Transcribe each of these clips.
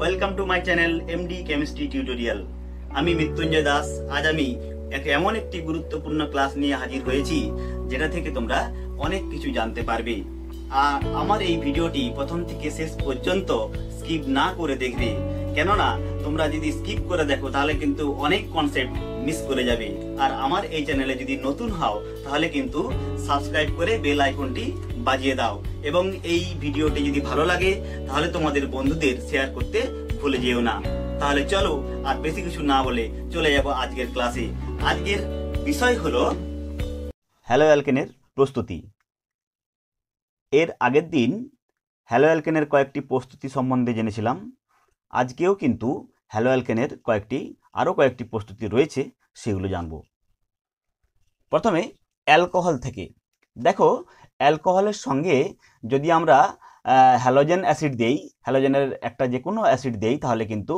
welcome to my channel MD chemistry tutorial আমি মৃত্যুঞ্জয় দাস আজ আমি এক এমন একটি গুরুত্বপূর্ণ ক্লাস নিয়ে হাজির হয়েছি যেটা থেকে তোমরা অনেক কিছু জানতে পারবে আর আমার এই ভিডিওটি প্রথম থেকে শেষ পর্যন্ত স্কিপ না করে দেখবে কেননা তোমরা যদি স্কিপ করে দেখো তাহলে কিন্তু অনেক কনসেপ্ট মিস করে যাবে আর আমার এই চ্যানেলে যদি নতুন হও তাহলে কিন্তু সাবস্ক্রাইব করে বেল আইকনটি বাজিয়ে দাও এবং এই ভিডিওটি যদি ভালো লাগে তাহলে তোমাদের বন্ধুদের শেয়ার করতে ভুলে যেও না তাহলে চলো আর বেশি কিছু না বলে চলে যাব আজকের ক্লাসে আজকের বিষয় হলো হ্যালো অ্যালকেনের প্রস্তুতি এর আগের দিন হ্যালো অ্যালকেনের কয়েকটি প্রস্তুতি সম্বন্ধে জেনেছিলাম আজকেও কিন্তু হ্যালো অ্যালকেনের কয়েকটি আরও কয়েকটি প্রস্তুতি রয়েছে সেগুলো জানব প্রথমে অ্যালকোহল থেকে দেখো অ্যালকোহলের সঙ্গে যদি আমরা হ্যালোজেন অ্যাসিড দেই হ্যালোজেনের একটা যে কোনো অ্যাসিড দেই তাহলে কিন্তু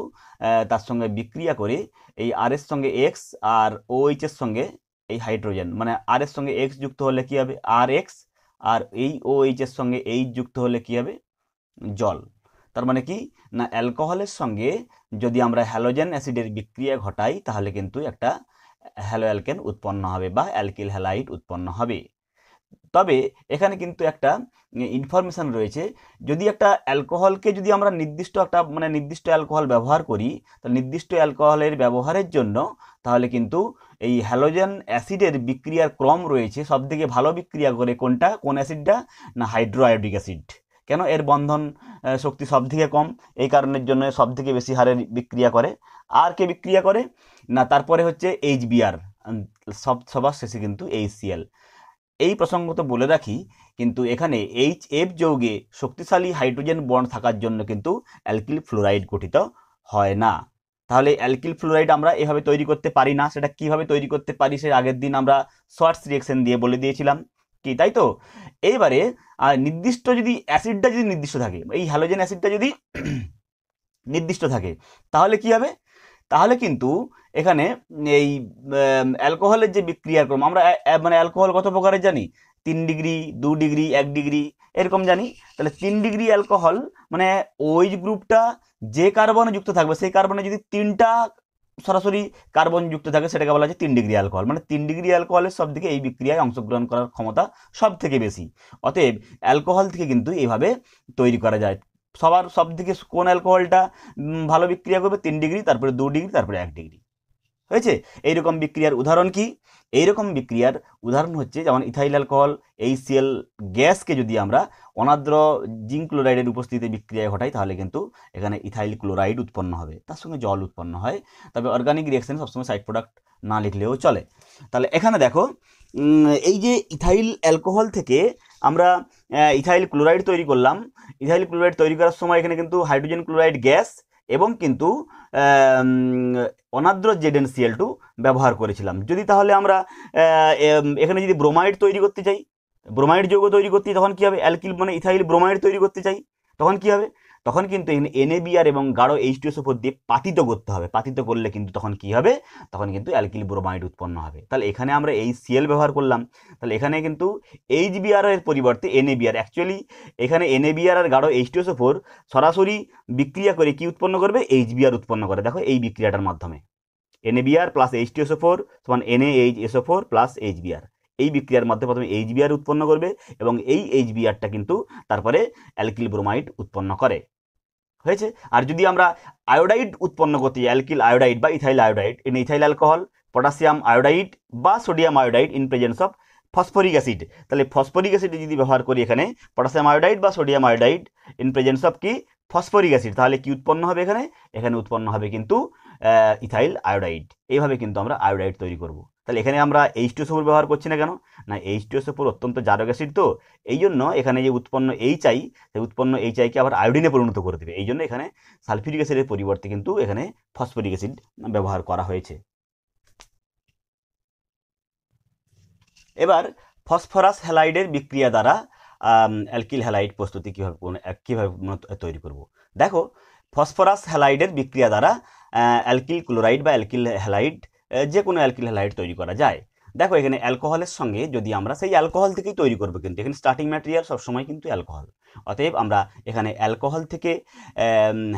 তার সঙ্গে বিক্রিয়া করে এই আর এর সঙ্গে এক্স আর ওএইচের এর সঙ্গে এই হাইড্রোজেন মানে আর এর সঙ্গে এক্স যুক্ত হলে কী হবে আর এক্স আর এই ওএইচের এর সঙ্গে এইচ যুক্ত হলে কী হবে জল তার মানে কি না অ্যালকোহলের সঙ্গে যদি আমরা হ্যালোজেন অ্যাসিডের বিক্রিয়া ঘটাই তাহলে কিন্তু একটা হ্যালো অ্যালকেন উৎপন্ন হবে বা অ্যালকিল হ্যালাইট উৎপন্ন হবে তবে এখানে কিন্তু একটা ইনফরমেশান রয়েছে যদি একটা অ্যালকোহলকে যদি আমরা নির্দিষ্ট একটা মানে নির্দিষ্ট অ্যালকোহল ব্যবহার করি তাহলে নির্দিষ্ট অ্যালকোহলের ব্যবহারের জন্য তাহলে কিন্তু এই হ্যালোজেন অ্যাসিডের বিক্রিয়ার ক্রম রয়েছে সবথেকে ভালো বিক্রিয়া করে কোনটা কোন অ্যাসিডটা না হাইড্রোআয়োডিক অ্যাসিড কেন এর বন্ধন শক্তি সব থেকে কম এই কারণের জন্য সব থেকে বেশি হারে বিক্রিয়া করে আর কে বিক্রিয়া করে না তারপরে হচ্ছে এইচ বিআর সব সবার শেষে কিন্তু এইচ সিএল এই প্রসঙ্গত বলে রাখি কিন্তু এখানে এইচ এফ যৌগে শক্তিশালী হাইড্রোজেন বন্ড থাকার জন্য কিন্তু অ্যালকিল ফ্লোরাইড গঠিত হয় না তাহলে অ্যালকিল ফ্লোরাইড আমরা এভাবে তৈরি করতে পারি না সেটা কিভাবে তৈরি করতে পারি সে আগের দিন আমরা শর্টস রিয়েকশন দিয়ে বলে দিয়েছিলাম কি তাই তো এইবারে নির্দিষ্ট যদি অ্যাসিডটা যদি নির্দিষ্ট থাকে এই হ্যালোজেন অ্যাসিডটা যদি নির্দিষ্ট থাকে তাহলে কি হবে তাহলে কিন্তু এখানে এই অ্যালকোহলের যে বিক্রিয়াক্রম আমরা মানে অ্যালকোহল কত প্রকারের জানি তিন ডিগ্রি দু ডিগ্রি এক ডিগ্রি এরকম জানি তাহলে তিন ডিগ্রি অ্যালকোহল মানে ওই গ্রুপটা যে কার্বনে যুক্ত থাকবে সেই কার্বনে যদি তিনটা সরাসরি কার্বনযুক্ত থাকে সেটাকে বলা হচ্ছে তিন ডিগ্রি অ্যালকোহল মানে তিন ডিগ্রি অ্যালকোহলের সব দিকে এই বিক্রিয়ায় অংশগ্রহণ করার ক্ষমতা সব থেকে বেশি অতএব অ্যালকোহল থেকে কিন্তু এইভাবে তৈরি করা যায় সবার সব থেকে কোন অ্যালকোহলটা ভালো বিক্রিয়া করবে তিন ডিগ্রি তারপরে দু ডিগ্রি তারপরে এক ডিগ্রি হয়েছে এইরকম বিক্রিয়ার উদাহরণ কি এইরকম বিক্রিয়ার উদাহরণ হচ্ছে যেমন ইথাইল অ্যালকোহল এই সিএল গ্যাসকে যদি আমরা অনাদ্র জিঙ্ক ক্লোরাইডের উপস্থিতিতে বিক্রিয়ায় ঘটায় তাহলে কিন্তু এখানে ইথাইল ক্লোরাইড উৎপন্ন হবে তার সঙ্গে জল উৎপন্ন হয় তবে অর্গানিক রিয়াকশানে সবসময় সাইড প্রোডাক্ট না লিখলেও চলে তাহলে এখানে দেখো এই যে ইথাইল অ্যালকোহল থেকে আমরা ইথাইল ক্লোরাইড তৈরি করলাম ইথাইল ক্লোরাইড তৈরি করার সময় এখানে কিন্তু হাইড্রোজেন ক্লোরাইড গ্যাস এবং কিন্তু অনাদ্র জেডেন সিএল টু ব্যবহার করেছিলাম যদি তাহলে আমরা এখানে যদি ব্রোমাইড তৈরি করতে চাই ব্রোমাইড যৌগ তৈরি করতে তখন কি হবে অ্যালকিল মানে ইথাইল ব্রোমাইড তৈরি করতে চাই তখন কী হবে তখন কিন্তু এনএবিআর এবং গাঢ় এইচটিএসও ফোর দিয়ে পাতিত করতে হবে পাতিত করলে কিন্তু তখন কি হবে তখন কিন্তু অ্যালকিল ব্রোমাইড উৎপন্ন হবে তাহলে এখানে আমরা এই সিএল ব্যবহার করলাম তাহলে এখানে কিন্তু বিআর এর পরিবর্তে এনএবিআর অ্যাকচুয়ালি এখানে এনএবিআর আর গাঢ় এইচটিএসও ফোর সরাসরি বিক্রিয়া করে কি উৎপন্ন করবে এইচ বিআর উৎপন্ন করে দেখো এই বিক্রিয়াটার মাধ্যমে এনএবিআর প্লাস এইচটিএসও ফোর সমান NAHSO four plus H BR এই বিক্রিয়ার মাধ্যমে প্রথমে এইচ বিআর উৎপন্ন করবে এবং এই এইচ বিআরটা কিন্তু তারপরে অ্যালকিল ব্রোমাইড উৎপন্ন করে হয়েছে আর যদি আমরা আয়োডাইড উৎপন্ন করতে অ্যালকিল আয়োডাইড বা ethyl iodide in ethyl alcohol potassium iodide বা sodium iodide in presence of phosphoric acid তাহলে ফসফরিক অ্যাসিড যদি ব্যবহার করি এখানে পটাশিয়াম আয়োডাইড বা sodium iodide in presence of কি ফসফরিক অ্যাসিড তাহলে কি উৎপন্ন হবে এখানে এখানে উৎপন্ন হবে কিন্তু ইথাইল আয়োডাইড এইভাবে কিন্তু আমরা আয়োডাইড তৈরি করব তাহলে এখানে আমরা এইচ টু সফর ব্যবহার করছি না কেন না এইচ টু সফর অত্যন্ত জারক অ্যাসিড তো এই জন্য এখানে যে উৎপন্ন এইচ আই সেই উৎপন্ন এইচ আইকে আবার আয়োডিনে পরিণত করে দেবে এই জন্য এখানে সালফিরিক অ্যাসিডের পরিবর্তে কিন্তু এখানে ফসফরিক অ্যাসিড ব্যবহার করা হয়েছে এবার ফসফরাস হ্যালাইডের বিক্রিয়া দ্বারা অ্যালকিল হ্যালাইড প্রস্তুতি কীভাবে কীভাবে তৈরি করব দেখো ফসফরাস হ্যালাইডের বিক্রিয়া দ্বারা অ্যালকিল ক্লোরাইড বা অ্যালকিল হ্যালাইড যে কোনো অ্যালকিল হ্যালাইড তৈরি করা যায় দেখো এখানে অ্যালকোহলের সঙ্গে যদি আমরা সেই অ্যালকোহল থেকেই তৈরি করবো কিন্তু এখানে স্টার্টিং ম্যাটেরিয়াল সবসময় কিন্তু অ্যালকোহল অতএব আমরা এখানে অ্যালকোহল থেকে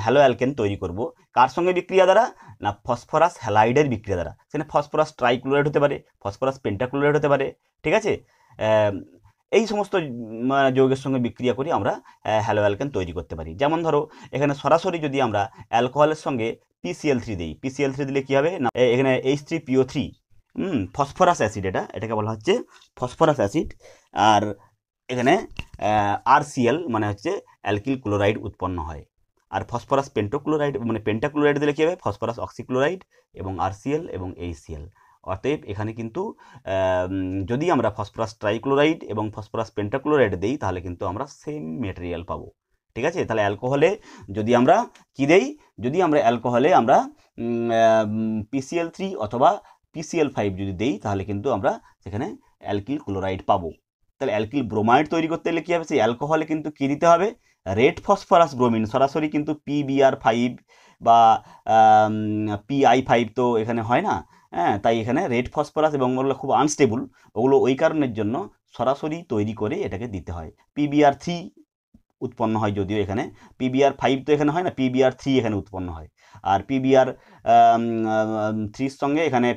হ্যালো অ্যালকেন তৈরি করব কার সঙ্গে বিক্রিয়া দ্বারা না ফসফরাস হ্যালাইডের বিক্রিয়া দ্বারা সেখানে ফসফরাস ট্রাইক্লোরাইড হতে পারে ফসফরাস পেন্টাক্লোরাইড হতে পারে ঠিক আছে এই সমস্ত যৌগের সঙ্গে বিক্রিয়া করে আমরা হ্যালো অ্যালকেন তৈরি করতে পারি যেমন ধরো এখানে সরাসরি যদি আমরা অ্যালকোহলের সঙ্গে পিসিএল থ্রি দিই পিসিএল থ্রি দিলে কী হবে না এখানে H three PO three phosphorus acid এটা এটাকে বলা হচ্ছে ফসফরাস অ্যাসিড আর এখানে আরসিএল মানে হচ্ছে অ্যালকিল ক্লোরাইড উৎপন্ন হয় আর ফসফরাস পেন্টোক্লোরাইড মানে পেন্টাক্লোরাইড দিলে কী হবে ফসফরাস অক্সিক্লোরাইড এবং আরসিএল এবং এইচসিএল অতএব এখানে কিন্তু যদি আমরা ফসফরাস ট্রাইক্লোরাইড এবং ফসফরাস পেন্টাক্লোরাইড দিই তাহলে কিন্তু আমরা সেম মেটেরিয়াল পাবো ঠিক আছে তাহলে অ্যালকোহলে যদি আমরা কী দেই যদি আমরা অ্যালকোহলে আমরা পিসিএল থ্রি অথবা পিসিএল ফাইভ যদি দেই তাহলে কিন্তু আমরা সেখানে অ্যালকিল ক্লোরাইড পাবো তাহলে অ্যালকিল ব্রোমাইড তৈরি করতে হলে কী হবে সেই অ্যালকোহলে কিন্তু কী দিতে হবে রেড ফসফরাস ব্রোমিন সরাসরি কিন্তু পিবিআর ফাইভ বা পিআই ফাইভ তো এখানে হয় না হ্যাঁ তাই এখানে রেড ফসফরাস এবং ওগুলো খুব আনস্টেবল ওগুলো ওই কারণের জন্য সরাসরি তৈরি করে এটাকে দিতে হয় পিবিআর থ্রি উৎপন্ন হয় যদিও এখানে পিবিআর ফাইভ তো এখানে হয় না পিবিআর থ্রি এখানে উৎপন্ন হয় আর পিবিআর থ্রির সঙ্গে এখানে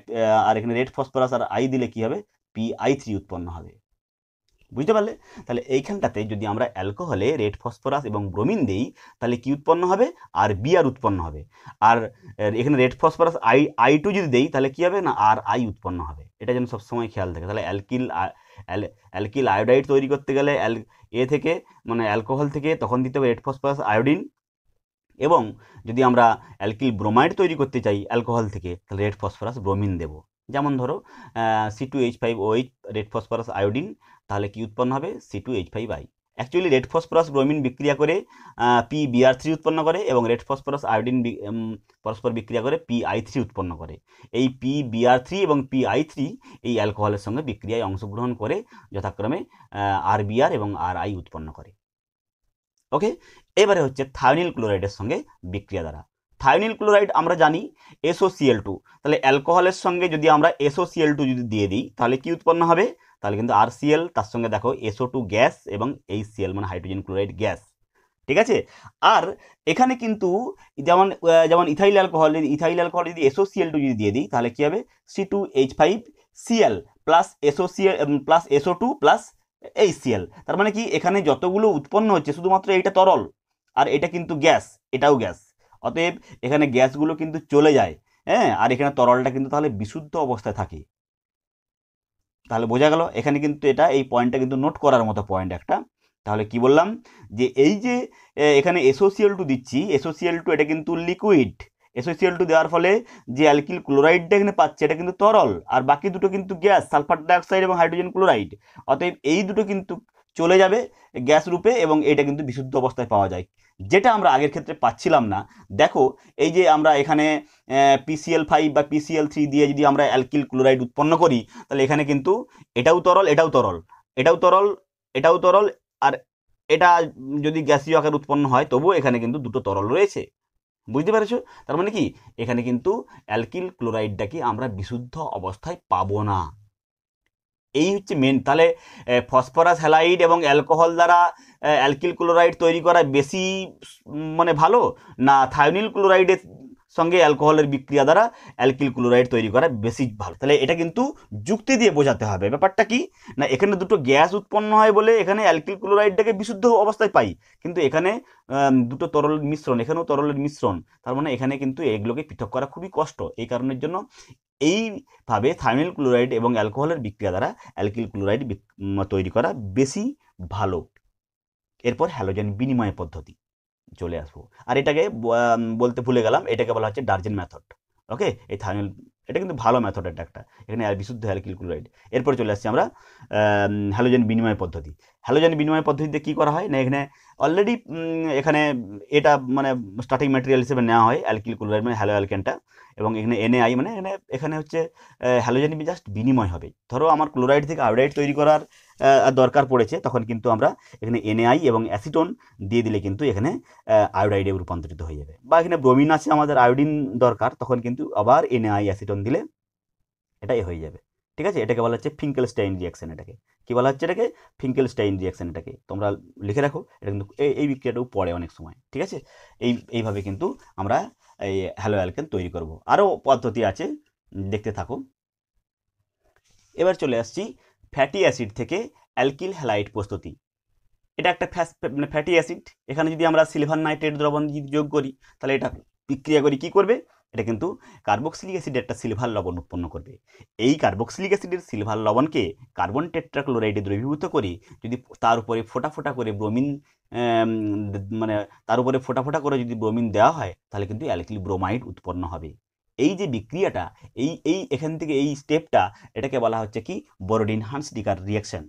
আর এখানে রেড ফসফরাস আর আই দিলে কী হবে পি আই থ্রি উৎপন্ন হবে বুঝতে পারলে তাহলে এইখানটাতে যদি আমরা অ্যালকোহলে রেড ফসফরাস এবং ব্রোমিন দেই তাহলে কি উৎপন্ন হবে আর আর উৎপন্ন হবে আর এখানে red phosphorus I I two যদি দেই তাহলে কি হবে না আর আই উৎপন্ন হবে এটা যেন সবসময় খেয়াল থাকে তাহলে অ্যালকিল অ্যালকিল আয়োডাইড তৈরি করতে গেলে অ্যাল এ থেকে মানে অ্যালকোহল থেকে তখন দিতে হবে রেড ফসফরাস আয়োডিন এবং যদি আমরা অ্যালকিল ব্রোমাইড তৈরি করতে চাই অ্যালকোহল থেকে তাহলে রেড ফসফরাস ব্রোমিন দেবো যেমন ধরো C two H five O H red phosphorus iodine তাহলে কি উৎপন্ন হবে C two H five I actually red phosphorus bromine বিক্রিয়া করে পি বিআর থ্রি উৎপন্ন করে এবং রেড ফসফরাস আয়োডিন পরস্পর বিক্রিয়া করে পি আই থ্রি উৎপন্ন করে এই পি বিআর থ্রি এবং পি আই থ্রি এই অ্যালকোহলের সঙ্গে বিক্রিয়ায় অংশগ্রহণ করে যথাক্রমে আর বিআর এবং আর আই উৎপন্ন করে ওকে এবারে হচ্ছে থাইনিল ক্লোরাইডের সঙ্গে বিক্রিয়া দ্বারা থায়োনিল ক্লোরাইড আমরা জানি এসোসিএল টু তাহলে অ্যালকোহলের সঙ্গে যদি আমরা এসোসিএল টু যদি দিয়ে দিই তাহলে কি উৎপন্ন হবে তাহলে কিন্তু আর সিএল তার সঙ্গে দেখো এসও টু গ্যাস এবং এই সিএল মানে হাইড্রোজেন ক্লোরাইড গ্যাস ঠিক আছে আর এখানে কিন্তু যেমন যেমন ইথাইল অ্যালকোহল যদি ইথাইল অ্যালকোহল যদি এসোসিএল টু যদি দিয়ে দিই তাহলে কী হবে C two H five CL plus SOCL plus SO two plus H CL তার মানে কি এখানে যতগুলো উৎপন্ন হচ্ছে শুধুমাত্র এইটা তরল আর এটা কিন্তু গ্যাস এটাও গ্যাস অতএব এখানে গ্যাসগুলো কিন্তু চলে যায় হ্যাঁ আর এখানে তরলটা কিন্তু তাহলে বিশুদ্ধ অবস্থায় থাকে তাহলে বোঝা গেল এখানে কিন্তু এটা এই পয়েন্টটা কিন্তু নোট করার মতো পয়েন্ট একটা তাহলে কি বললাম যে এই যে এখানে এসোসিয়াল টু দিচ্ছি এসোসিয়াল টু এটা কিন্তু লিকুইড এসোসিয়াল টু দেওয়ার ফলে যে অ্যালকিল ক্লোরাইডটা এখানে পাচ্ছে এটা কিন্তু তরল আর বাকি দুটো কিন্তু গ্যাস সালফার ডাইঅক্সাইড এবং হাইড্রোজেন ক্লোরাইড অতএব এই দুটো কিন্তু চলে যাবে গ্যাস রূপে এবং এটা কিন্তু বিশুদ্ধ অবস্থায় পাওয়া যায় যেটা আমরা আগের ক্ষেত্রে পাচ্ছিলাম না দেখো এই যে আমরা এখানে পিসিএল ফাইভ বা পিসিএল থ্রি দিয়ে যদি আমরা অ্যালকিল ক্লোরাইড উৎপন্ন করি তাহলে এখানে কিন্তু এটাও তরল এটাও তরল এটাও তরল এটাও তরল আর এটা যদি গ্যাসীয় আকার উৎপন্ন হয় তবুও এখানে কিন্তু দুটো তরল রয়েছে বুঝতে পেরেছো তার মানে কি এখানে কিন্তু অ্যালকিল ক্লোরাইডটাকে আমরা বিশুদ্ধ অবস্থায় পাবো না এই হচ্ছে মেন তাহলে ফসফরাস হ্যালাইড এবং অ্যালকোহল দ্বারা অ্যালকিল ক্লোরাইড তৈরি করা বেশি মানে ভালো না থায়োনিল ক্লোরাইডের সঙ্গে অ্যালকোহলের বিক্রিয়া দ্বারা অ্যালকিল ক্লোরাইড তৈরি করা বেশি ভালো তাহলে এটা কিন্তু যুক্তি দিয়ে বোঝাতে হবে ব্যাপারটা কি না এখানে দুটো গ্যাস উৎপন্ন হয় বলে এখানে অ্যালকিল ক্লোরাইডটাকে বিশুদ্ধ অবস্থায় পাই কিন্তু এখানে দুটো তরল মিশ্রণ এখানেও তরলের মিশ্রণ তার মানে এখানে কিন্তু এগুলোকে পৃথক করা খুবই কষ্ট এই কারণের জন্য এইভাবে থাইমিল ক্লোরাইড এবং অ্যালকোহলের বিক্রিয়া দ্বারা অ্যালকিল ক্লোরাইড তৈরি করা বেশি ভালো এরপর হ্যালোজেন বিনিময় পদ্ধতি চলে আসবো আর এটাকে বলতে ভুলে গেলাম এটাকে বলা হচ্ছে ডার্জেন মেথড ওকে এই থার্মিল এটা কিন্তু ভালো মেথড এটা একটা এখানে বিশুদ্ধ হ্যালকিলকুলাইড ক্লোরাইড এরপর চলে আসছি আমরা হ্যালোজেন বিনিময় পদ্ধতি হ্যালোজেন বিনিময় পদ্ধতিতে কী করা হয় না এখানে অলরেডি এখানে এটা মানে স্টার্টিং ম্যাটেরিয়াল হিসেবে নেওয়া হয় অ্যালকিল ক্লোরাইড মানে হ্যালো অ্যালকেনটা এবং এখানে এনএআই মানে এখানে এখানে হচ্ছে হ্যালোজেন জাস্ট বিনিময় হবে ধরো আমার ক্লোরাইড থেকে আয়োডাইড তৈরি করার দরকার পড়েছে তখন কিন্তু আমরা এখানে এনএআই এবং অ্যাসিটোন দিয়ে দিলে কিন্তু এখানে আয়োডাইডে রূপান্তরিত হয়ে যাবে বা এখানে ব্রোমিন আছে আমাদের আয়োডিন দরকার তখন কিন্তু আবার এনএআই অ্যাসিটোন দিলে এটাই হয়ে যাবে ঠিক আছে এটাকে বলা হচ্ছে ফিঙ্কেলস্টাইন রিয়াকশান এটাকে কী বলা হচ্ছে এটাকে ফিঙ্কেলস্টাইন রিয়াকশান এটাকে তোমরা লিখে রাখো এটা কিন্তু এই বিক্রিয়াটাও পড়ে অনেক সময় ঠিক আছে এই এইভাবে কিন্তু আমরা এই হ্যালো অ্যালকেন তৈরি করব আরও পদ্ধতি আছে দেখতে থাকো এবার চলে আসছি ফ্যাটি অ্যাসিড থেকে অ্যালকিল হ্যালাইট প্রস্তুতি এটা একটা মানে ফ্যাটি অ্যাসিড এখানে যদি আমরা সিলভার নাইট্রেট দ্রবণ যোগ করি তাহলে এটা বিক্রিয়া করি কী করবে এটা কিন্তু কার্বক্সিলিক অ্যাসিড একটা সিলভার লবণ উৎপন্ন করবে এই কার্বক্সিলিক অ্যাসিডের সিলভার লবণকে কার্বন টেট্রাক্লোরাইডে দ্রবীভূত করে যদি তার উপরে ফোটা ফোটা করে ব্রোমিন মানে তার উপরে ফোটা ফোটা করে যদি ব্রোমিন দেওয়া হয় তাহলে কিন্তু অ্যালকিল ব্রোমাইড উৎপন্ন হবে এই যে বিক্রিয়াটা এই এই এখান থেকে এই স্টেপটা এটাকে বলা হচ্ছে কি বরোডিনহান্স ডিকার রিয়াকশান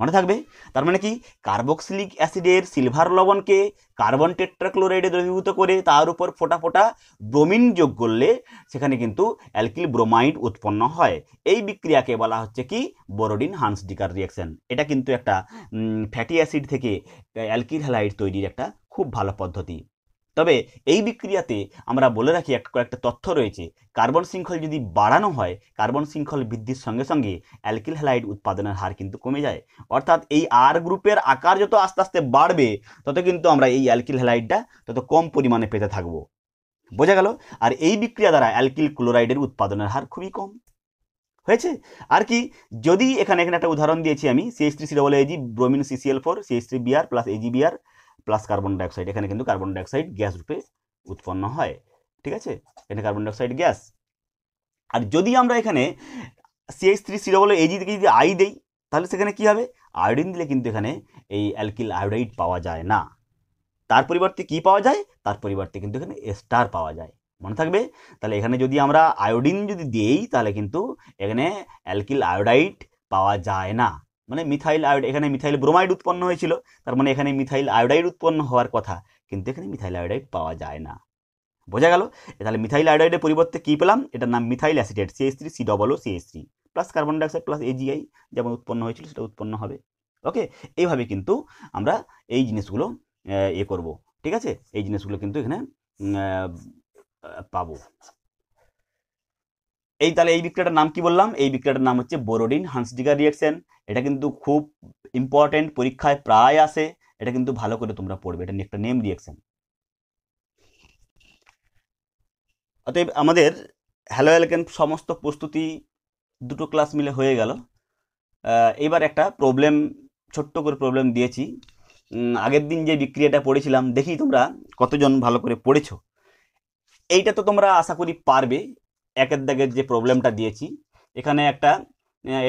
মনে থাকবে তার মানে কি কার্বক্সিলিক অ্যাসিডের সিলভার লবণকে কার্বন টেট্রাক্লোরাইডে দ্রবীভূত করে তার উপর ফোটা ফোটা ব্রোমিন যোগ করলে সেখানে কিন্তু অ্যালকিল ব্রোমাইড উৎপন্ন হয় এই বিক্রিয়াকে বলা হচ্ছে কি বোরোডিন ডিকার রিয়াকশান এটা কিন্তু একটা ফ্যাটি অ্যাসিড থেকে অ্যালকিল হ্যালাইড তৈরির একটা খুব ভালো পদ্ধতি তবে এই বিক্রিয়াতে আমরা বলে রাখি এক কয়েকটা তথ্য রয়েছে কার্বন শৃঙ্খল যদি বাড়ানো হয় কার্বন শৃঙ্খল বৃদ্ধির সঙ্গে সঙ্গে অ্যালকিল হ্যালাইড উৎপাদনের হার কিন্তু কমে যায় অর্থাৎ এই আর গ্রুপের আকার যত আস্তে আস্তে বাড়বে তত কিন্তু আমরা এই অ্যালকিল হ্যালাইডটা তত কম পরিমাণে পেতে থাকব বোঝা গেল আর এই বিক্রিয়া দ্বারা অ্যালকিল ক্লোরাইডের উৎপাদনের হার খুবই কম হয়েছে আর কি যদি এখানে এখানে একটা উদাহরণ দিয়েছি আমি CS three C double AG bromine CCL four CS three BR plus AGBR plus carbon dioxide এখানে কিন্তু কার্বন ডাইঅক্সাইড গ্যাস রূপে উৎপন্ন হয় ঠিক আছে এখানে কার্বন ডাইঅক্সাইড গ্যাস আর যদি আমরা এখানে সিএইচ থ্রি সিরো বলে এই দিকে যদি আই দেই তাহলে সেখানে কি হবে আয়োডিন দিলে কিন্তু এখানে এই অ্যালকিল আয়োডাইড পাওয়া যায় না তার পরিবর্তে কি পাওয়া যায় তার পরিবর্তে কিন্তু এখানে স্টার পাওয়া যায় মনে থাকবে তাহলে এখানে যদি আমরা আয়োডিন যদি দিই তাহলে কিন্তু এখানে অ্যালকিল আয়োডাইড পাওয়া যায় না মানে মিথাইল আয়োড এখানে মিথাইল ব্রোমাইড উৎপন্ন হয়েছিল তার মানে এখানে মিথাইল আয়োডাইড উৎপন্ন হওয়ার কথা কিন্তু এখানে মিথাইল আয়োডাইড পাওয়া যায় না বোঝা গেল তাহলে মিথাইল আয়োডাইডের পরিবর্তে কী পেলাম এটার নাম methyl acetate CS three C double O CS three plus carbon dioxide plus AGI যেমন উৎপন্ন হয়েছিল সেটা উৎপন্ন হবে ওকে এইভাবে কিন্তু আমরা এই জিনিসগুলো এ করব ঠিক আছে এই জিনিসগুলো কিন্তু এখানে পাবো এই তাহলে এই বিক্রিয়াটার নাম কি বললাম এই বিক্রিয়াটার নাম হচ্ছে বোরোডিন হান্সডিগার রিয়াকশন এটা কিন্তু খুব ইম্পর্টেন্ট পরীক্ষায় প্রায় আসে এটা কিন্তু ভালো করে তোমরা পড়বে এটা নিয়ে একটা নেম রিয়াকশন অতএব আমাদের হ্যালো অ্যালকেন সমস্ত প্রস্তুতি দুটো ক্লাস মিলে হয়ে গেল এবার একটা প্রবলেম ছোট্ট করে প্রবলেম দিয়েছি আগের দিন যে বিক্রিয়াটা পড়েছিলাম দেখি তোমরা কতজন ভালো করে পড়েছো এইটা তো তোমরা আশা করি পারবে একের দাগের যে প্রবলেমটা দিয়েছি এখানে একটা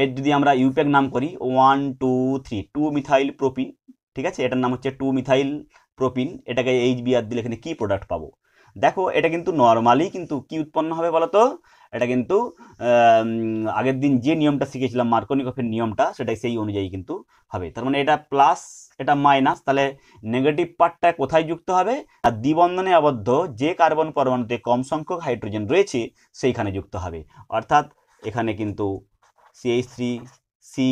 এর যদি আমরা ইউপ্যাক নাম করি one two three two methyl propene ঠিক আছে এটার নাম হচ্ছে টু মিথাইল প্রোপিন এটাকে এইচ বিআর দিলে এখানে কী প্রোডাক্ট পাবো দেখো এটা কিন্তু নর্মালি কিন্তু কি উৎপন্ন হবে বলো তো এটা কিন্তু আগের দিন যে নিয়মটা শিখেছিলাম মার্কনিকফের নিয়মটা সেটাই সেই অনুযায়ী কিন্তু হবে তার মানে এটা প্লাস এটা মাইনাস তাহলে নেগেটিভ পার্টটা কোথায় যুক্ত হবে আর দ্বিবন্ধনে আবদ্ধ যে কার্বন পরমাণুতে কম সংখ্যক হাইড্রোজেন রয়েছে সেইখানে যুক্ত হবে অর্থাৎ এখানে কিন্তু CH three C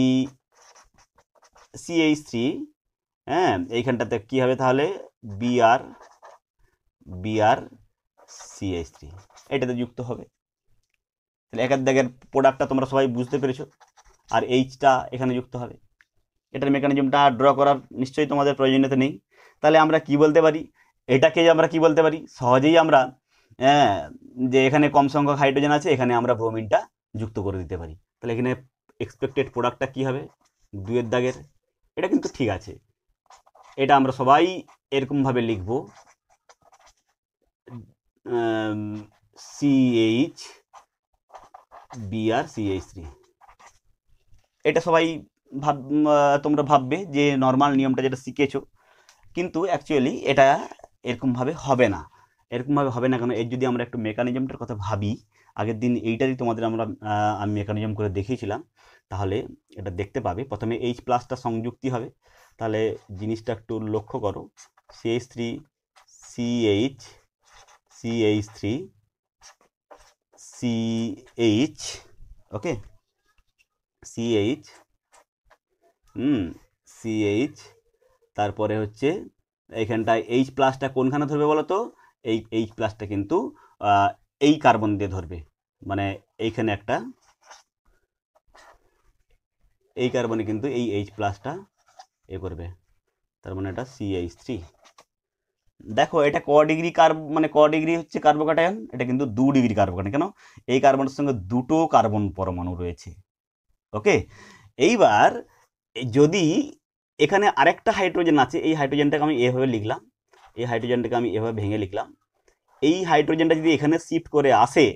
CH three হ্যাঁ এইখানটাতে কী হবে তাহলে বিআর বিআর সিএইচ থ্রি এটাতে যুক্ত হবে তাহলে একের দাগের প্রোডাক্টটা তোমরা সবাই বুঝতে পেরেছো আর এইচটা এখানে যুক্ত হবে এটার মেকানিজমটা ড্র করার নিশ্চয়ই তোমাদের প্রয়োজনীয়তা নেই তাহলে আমরা কি বলতে পারি এটাকে আমরা কি বলতে পারি সহজেই আমরা হ্যাঁ, যে এখানে কম সংখ্যক হাইড্রোজেন আছে এখানে আমরা ব্রোমিনটা যুক্ত করে দিতে পারি তাহলে এখানে এক্সপেক্টেড প্রোডাক্টটা কী হবে দুয়ের দাগের এটা কিন্তু ঠিক আছে এটা আমরা সবাই এরকমভাবে লিখব সিএইচ বিআরসিএইচ থ্রি এটা সবাই ভাব তোমরা ভাববে যে নর্মাল নিয়মটা যেটা শিখেছো কিন্তু অ্যাকচুয়ালি এটা এরকমভাবে হবে না এরকমভাবে হবে না কেন এর যদি আমরা একটু মেকানিজমটার কথা ভাবি আগের দিন এইটারই তোমাদের আমরা আমি মেকানিজম করে দেখিয়েছিলাম তাহলে এটা দেখতে পাবে প্রথমে এইচ প্লাসটা সংযুক্তি হবে তাহলে জিনিসটা একটু লক্ষ্য করো CH three CH CH three CH okay CH hmm CH তারপরে হচ্ছে এইখানটায় এইচ প্লাসটা কোনখানে ধরবে বলো তো এই এইচ প্লাসটা কিন্তু এই কার্বন দিয়ে ধরবে মানে এইখানে একটা এই কার্বনে কিন্তু এই এইচ প্লাসটা এ করবে তার মানে এটা সিএইচ থ্রি দেখো এটা ক ডিগ্রি কার্ব মানে ক ডিগ্রি হচ্ছে কার্বোকাটায়ন এটা কিন্তু দু ডিগ্রি কার্বোকাটায়ন কেন এই কার্বনের সঙ্গে দুটো কার্বন পরমাণু রয়েছে ওকে এইবার যদি এখানে আরেকটা হাইড্রোজেন আছে এই হাইড্রোজেনটাকে আমি এভাবে লিখলাম এই হাইড্রোজেনটাকে আমি এভাবে ভেঙে লিখলাম এই হাইড্রোজেনটা যদি এখানে শিফট করে আসে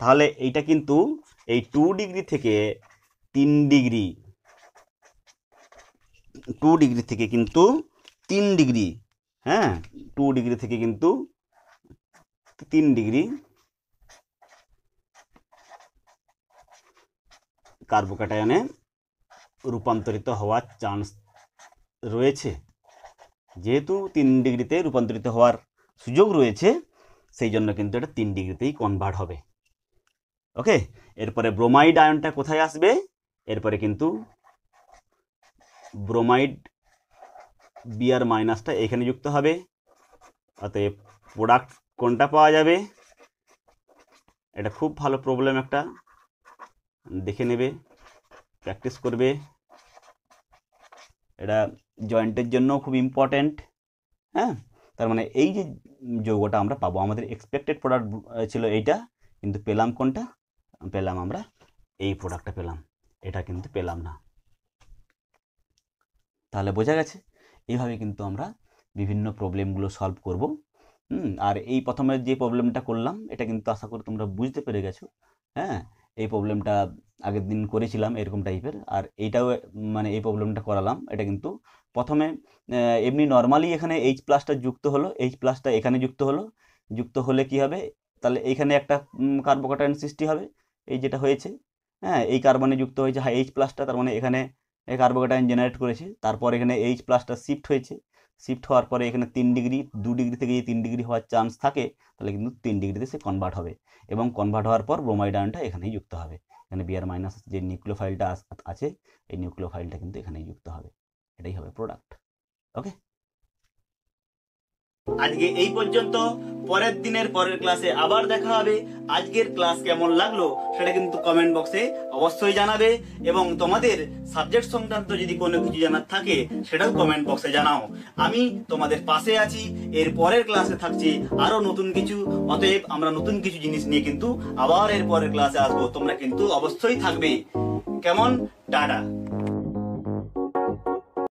তাহলে এইটা কিন্তু এই টু ডিগ্রি থেকে তিন ডিগ্রি টু ডিগ্রি থেকে কিন্তু তিন ডিগ্রি হ্যাঁ টু ডিগ্রি থেকে কিন্তু তিন ডিগ্রি কার্বোকাটায়নে রূপান্তরিত হওয়ার চান্স রয়েছে যেহেতু তিন ডিগ্রিতে রূপান্তরিত হওয়ার সুযোগ রয়েছে সেই জন্য কিন্তু এটা তিন ডিগ্রিতেই কনভার্ট হবে ওকে এরপরে ব্রোমাইড আয়নটা কোথায় আসবে এরপরে কিন্তু ব্রোমাইড বিআর মাইনাসটা এখানে যুক্ত হবে অতএব প্রোডাক্ট কোনটা পাওয়া যাবে এটা খুব ভালো প্রবলেম একটা দেখে নেবে প্র্যাকটিস করবে এটা জয়েন্টের জন্য খুব ইম্পর্ট্যান্ট হ্যাঁ তার মানে এই যে যৌগটা আমরা পাবো আমাদের এক্সপেক্টেড প্রোডাক্ট ছিল এইটা কিন্তু পেলাম কোনটা পেলাম আমরা এই প্রোডাক্টটা পেলাম এটা কিন্তু পেলাম না তাহলে বোঝা গেছে এইভাবে কিন্তু আমরা বিভিন্ন প্রবলেমগুলো সলভ করব আর এই প্রথমে যে প্রবলেমটা করলাম এটা কিন্তু আশা করি তোমরা বুঝতে পেরে গেছো হ্যাঁ এই প্রবলেমটা আগের দিন করেছিলাম এরকম টাইপের আর এইটাও মানে এই প্রবলেমটা করালাম এটা কিন্তু প্রথমে এমনি নর্মালি এখানে এইচ প্লাসটা যুক্ত হলো এইচ প্লাসটা এখানে যুক্ত হলো যুক্ত হলে কি হবে তাহলে এইখানে একটা কার্বোকাটায়ন সৃষ্টি হবে এই যেটা হয়েছে হ্যাঁ এই কার্বনে যুক্ত হয়েছে এইচ হ্যাঁ, প্লাসটা তার মানে এখানে কার্বোকাটায়ন জেনারেট করেছে তারপর এখানে এইচ প্লাসটা শিফট হয়েছে শিফট হওয়ার পরে এখানে তিন ডিগ্রি দু ডিগ্রি থেকে যদি তিন ডিগ্রি হওয়ার চান্স থাকে তাহলে কিন্তু তিন ডিগ্রিতে সে কনভার্ট হবে এবং কনভার্ট হওয়ার পর ব্রোমাইড আয়নটা এখানেই যুক্ত হবে এখানে বিয়ার মাইনাস যে নিউক্লিওফাইলটা আছে এই নিউক্লিওফাইলটা কিন্তু এখানেই যুক্ত হবে এটাই হবে প্রোডাক্ট ওকে আজকে এই পর্যন্ত পরের দিনের পরের ক্লাসে আবার দেখা হবে আজকের ক্লাস কেমন লাগলো সেটা কিন্তু কমেন্ট বক্সে অবশ্যই জানাবে এবং তোমাদের সাবজেক্ট সংক্রান্ত যদি কোনো কিছু জানার থাকে সেটাও কমেন্ট বক্সে জানাও আমি তোমাদের পাশে আছি এর পরের ক্লাসে থাকছি আরও নতুন কিছু অতএব আমরা নতুন কিছু জিনিস নিয়ে কিন্তু আবার এর পরের ক্লাসে আসবো তোমরা কিন্তু অবশ্যই থাকবে কেমন টাটা